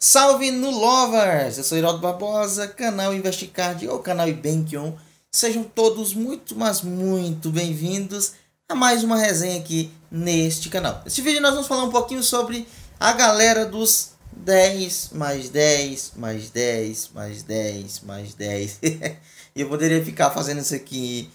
Salve no Lovers! Eu sou Iraldo Barbosa, canal Investicard ou canal Ibankion. Sejam todos muito, mas muito bem-vindos a mais uma resenha aqui neste canal. Neste vídeo nós vamos falar um pouquinho sobre a galera dos 10, mais 10, mais 10, mais 10, mais 10. eu poderia ficar fazendo isso aqui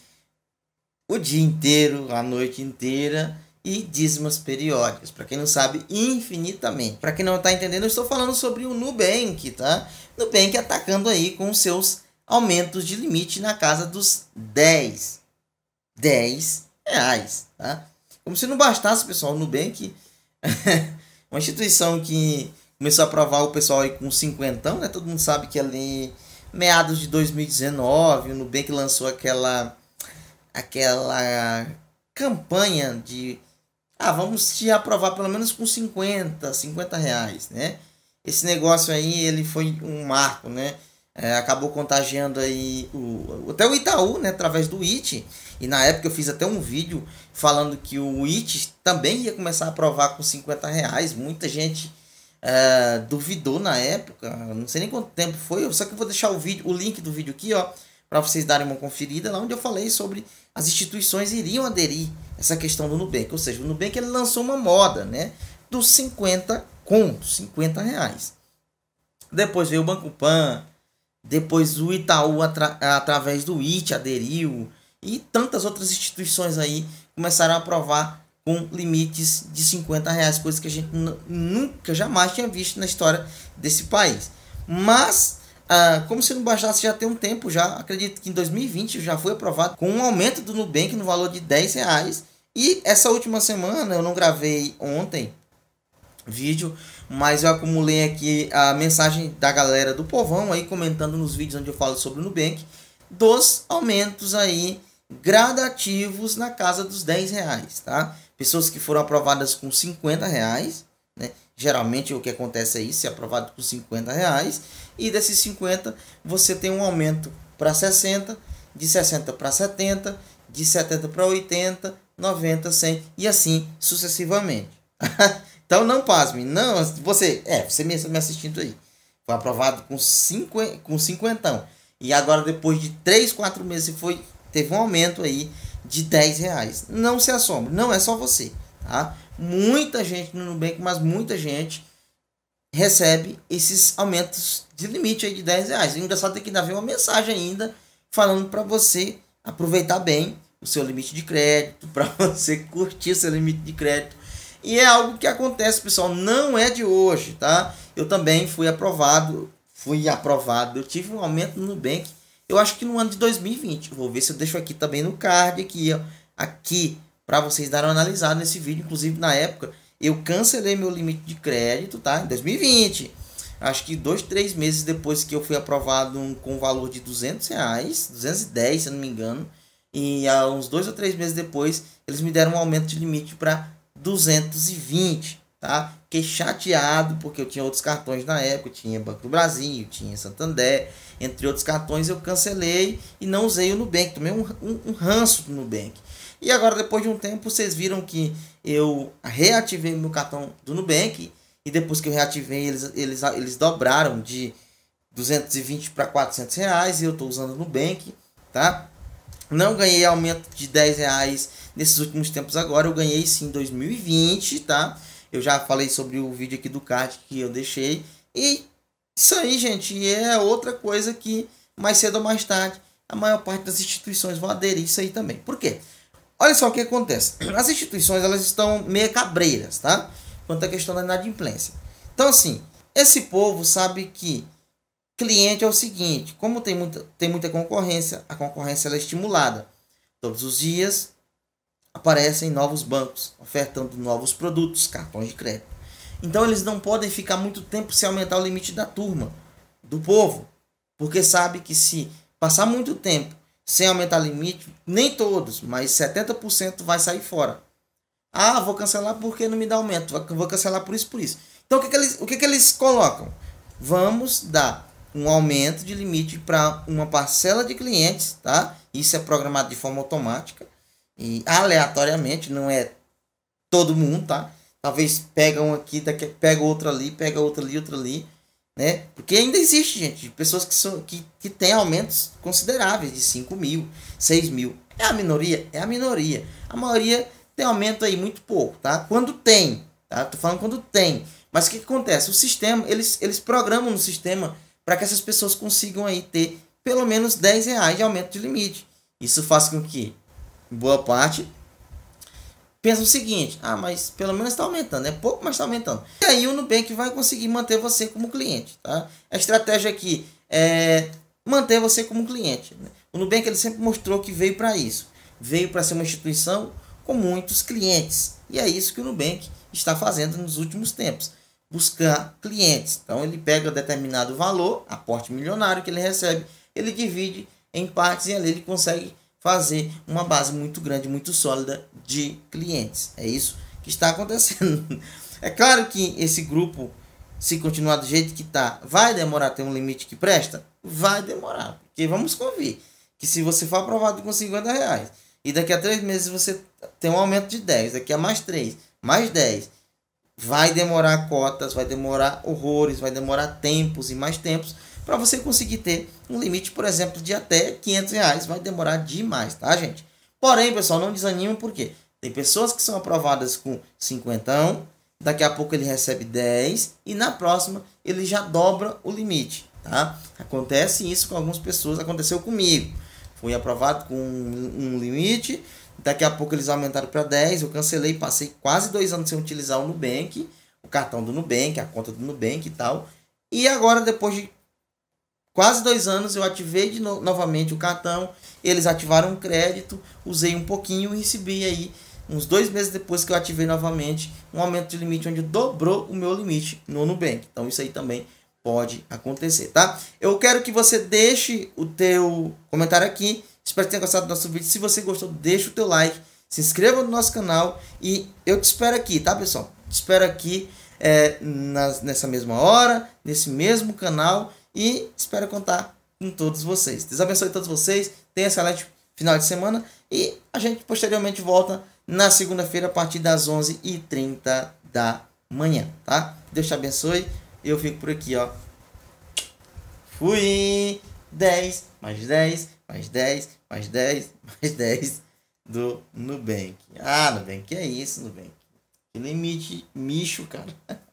o dia inteiro, a noite inteira e dízimos periódicos. Para quem não sabe, infinitamente. Para quem não está entendendo, eu estou falando sobre o Nubank, tá? Nubank atacando aí com seus aumentos de limite na casa dos 10. 10 reais, tá? Como se não bastasse, pessoal, o Nubank, uma instituição que começou a provar o pessoal aí com 50, né? Todo mundo sabe que é ali meados de 2019, o Nubank lançou aquela aquela campanha de ah, vamos te aprovar pelo menos com 50, 50 reais, né? Esse negócio aí, ele foi um marco, né? É, acabou contagiando aí o, até o Itaú, né, através do IT. E na época eu fiz até um vídeo falando que o IT também ia começar a aprovar com 50 reais. Muita gente é, duvidou na época, não sei nem quanto tempo foi, só que eu vou deixar o vídeo, o link do vídeo aqui, ó, para vocês darem uma conferida, lá onde eu falei sobre as instituições iriam aderir essa questão do Nubank. Ou seja, o Nubank ele lançou uma moda, né? Dos 50 contos, 50 reais. Depois veio o Banco Pan, depois o Itaú atra através do IT aderiu e tantas outras instituições aí começaram a aprovar com limites de 50 reais, coisa que a gente nunca jamais tinha visto na história desse país. Mas ah, como se não bastasse, já tem um tempo já. Acredito que em 2020 já foi aprovado com um aumento do Nubank no valor de 10 reais. E essa última semana eu não gravei ontem vídeo, mas eu acumulei aqui a mensagem da galera do povão aí comentando nos vídeos onde eu falo sobre o Nubank dos aumentos aí gradativos na casa dos 10 reais, tá? Pessoas que foram aprovadas com 50 reais né? Geralmente o que acontece é isso, é aprovado por 50 reais e desses 50 você tem um aumento para 60, de 60 para 70, de 70 para 80, 90, 100 e assim sucessivamente. então não pasme, não, você, é, você mesmo tá me assistindo aí, foi aprovado com 50, com 50 e agora depois de 3, 4 meses foi teve um aumento aí de 10 reais. Não se assombre, não é só você, tá? Muita gente no Nubank, mas muita gente recebe esses aumentos de limite aí de 10 reais. É ainda engraçado tem que dar uma mensagem ainda falando para você aproveitar bem o seu limite de crédito, para você curtir seu limite de crédito. E é algo que acontece, pessoal, não é de hoje, tá? Eu também fui aprovado, fui aprovado, eu tive um aumento no Nubank, eu acho que no ano de 2020. Vou ver se eu deixo aqui também no card aqui, ó. Aqui para vocês darem uma analisada nesse vídeo. Inclusive, na época, eu cancelei meu limite de crédito, tá? Em 2020. Acho que dois, três meses depois que eu fui aprovado um, com valor de 200 reais, 210, se eu não me engano. E há uns dois ou três meses depois, eles me deram um aumento de limite para 220, tá? Fiquei chateado porque eu tinha outros cartões na época, tinha Banco do Brasil, tinha Santander, entre outros cartões eu cancelei e não usei o Nubank, tomei um, um, um ranço do Nubank. E agora, depois de um tempo, vocês viram que eu reativei meu cartão do Nubank. E depois que eu reativei, eles, eles, eles dobraram de 220 para 400 reais. E eu estou usando o Nubank, tá? Não ganhei aumento de 10 reais nesses últimos tempos agora. Eu ganhei sim em 2020, tá? Eu já falei sobre o vídeo aqui do card que eu deixei. E isso aí, gente, é outra coisa que mais cedo ou mais tarde a maior parte das instituições vão aderir isso aí também. Por quê? Olha só o que acontece. As instituições elas estão meio cabreiras, tá? Quanto à questão da inadimplência. Então, assim, esse povo sabe que cliente é o seguinte: como tem muita, tem muita concorrência, a concorrência ela é estimulada. Todos os dias aparecem novos bancos ofertando novos produtos, cartões de crédito. Então, eles não podem ficar muito tempo se aumentar o limite da turma, do povo, porque sabe que se passar muito tempo sem aumentar limite, nem todos, mas 70% vai sair fora. Ah, vou cancelar porque não me dá aumento, vou cancelar por isso, por isso. Então o que, que eles, o que, que eles colocam? Vamos dar um aumento de limite para uma parcela de clientes, tá? Isso é programado de forma automática e aleatoriamente, não é todo mundo, tá? Talvez pega um aqui, daqui, pega outro ali, pega outro ali, outro ali. Né? Porque ainda existe, gente, pessoas que, são, que, que têm aumentos consideráveis de 5 mil, 6 mil. É a minoria? É a minoria. A maioria tem aumento aí muito pouco, tá? Quando tem, tá? Tô falando quando tem. Mas o que, que acontece? O sistema, eles, eles programam no sistema para que essas pessoas consigam aí ter pelo menos 10 reais de aumento de limite. Isso faz com que boa parte pensa o seguinte: ah, mas pelo menos está aumentando, é pouco, mas está aumentando. E aí o Nubank vai conseguir manter você como cliente. Tá? A estratégia aqui é manter você como cliente. Né? O Nubank ele sempre mostrou que veio para isso. Veio para ser uma instituição com muitos clientes. E é isso que o Nubank está fazendo nos últimos tempos. Buscar clientes. Então ele pega determinado valor, aporte milionário que ele recebe, ele divide em partes e ali ele consegue fazer uma base muito grande, muito sólida de clientes. É isso que está acontecendo. É claro que esse grupo, se continuar do jeito que está, vai demorar ter um limite que presta? Vai demorar. Porque vamos convir que se você for aprovado com 50 reais e daqui a três meses você tem um aumento de 10, daqui a mais 3, mais 10, vai demorar cotas, vai demorar horrores, vai demorar tempos e mais tempos para você conseguir ter um limite, por exemplo, de até 500 reais, vai demorar demais, tá, gente? Porém, pessoal, não desanimem, porque tem pessoas que são aprovadas com 50, daqui a pouco ele recebe 10 e na próxima ele já dobra o limite, tá? Acontece isso com algumas pessoas, aconteceu comigo. Fui aprovado com um, um limite, daqui a pouco eles aumentaram para 10, eu cancelei, passei quase dois anos sem utilizar o Nubank, o cartão do Nubank, a conta do Nubank e tal. E agora, depois de quase dois anos, eu ativei de no novamente o cartão, eles ativaram o crédito, usei um pouquinho e recebi aí, uns dois meses depois que eu ativei novamente, um aumento de limite onde dobrou o meu limite no Nubank. Então isso aí também pode acontecer, tá? Eu quero que você deixe o teu comentário aqui. Espero que tenha gostado do nosso vídeo. Se você gostou, deixa o teu like, se inscreva no nosso canal e eu te espero aqui, tá, pessoal? Te espero aqui é, nas, nessa mesma hora, nesse mesmo canal e espero contar com todos vocês. Deus abençoe todos vocês. Tenha excelente final de semana. E a gente posteriormente volta na segunda-feira a partir das 11h30 da manhã, tá? Deus te abençoe. Eu fico por aqui, ó. Fui! 10, mais 10, mais 10, mais 10, mais 10 do Nubank. Ah, Nubank, é isso, Nubank. Que limite, micho, cara.